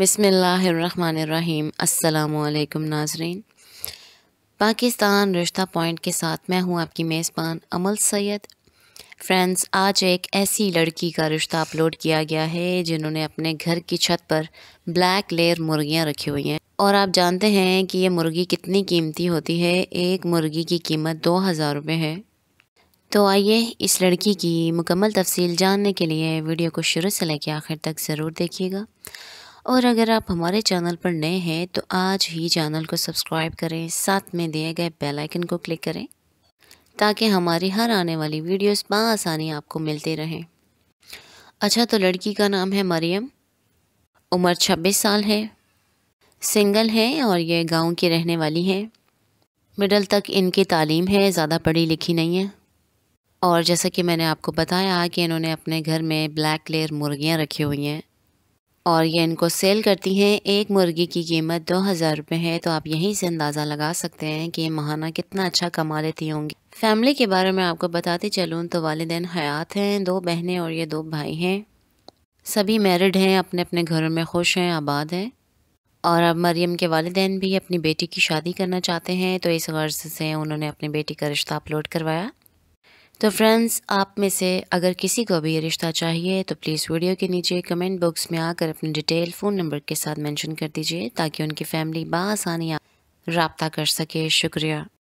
बिसमीम् अल्लाम नाजरीन पाकिस्तान रिश्ता पॉइंट के साथ मैं हूँ आपकी मेज़बान अमल सैयद फ्रेंड्स आज एक ऐसी लड़की का रिश्ता अपलोड किया गया है जिन्होंने अपने घर की छत पर ब्लैक लेयर मुर्गियाँ रखी हुई हैं और आप जानते हैं कि ये मुर्गी कितनी कीमती होती है एक मुर्गी की कीमत दो हज़ार रुपये है तो आइए इस लड़की की मुकम्मल तफसील जानने के लिए वीडियो को शुरू से लेकर आखिर तक ज़रूर देखिएगा और अगर आप हमारे चैनल पर नए हैं तो आज ही चैनल को सब्सक्राइब करें साथ में दिए गए बेल आइकन को क्लिक करें ताकि हमारी हर आने वाली वीडियोस आसानी आपको मिलते रहें अच्छा तो लड़की का नाम है मरियम उम्र 26 साल है सिंगल हैं और ये गांव की रहने वाली हैं मिडल तक इनकी तालीम है ज़्यादा पढ़ी लिखी नहीं है और जैसा कि मैंने आपको बताया कि इन्होंने अपने घर में ब्लैक लेयर मुर्गियाँ रखी हुई हैं और ये इनको सेल करती हैं एक मुर्गी की कीमत दो हज़ार रुपये है तो आप यहीं से अंदाज़ा लगा सकते हैं कि ये महाना कितना अच्छा कमा लेती होंगी फैमिली के बारे में आपको बताते चलूँ तो वालदेन हयात हैं दो बहनें और ये दो भाई हैं सभी मैरिड हैं अपने अपने घरों में खुश हैं आबाद हैं और अब मरियम के वालदेन भी अपनी बेटी की शादी करना चाहते हैं तो इस गर्ज से उन्होंने अपनी बेटी का रिश्ता अपलोड करवाया तो फ्रेंड्स आप में से अगर किसी को भी ये रिश्ता चाहिए तो प्लीज़ वीडियो के नीचे कमेंट बॉक्स में आकर अपनी डिटेल फ़ोन नंबर के साथ मेंशन कर दीजिए ताकि उनकी फैमिली बसानी रबता कर सके शुक्रिया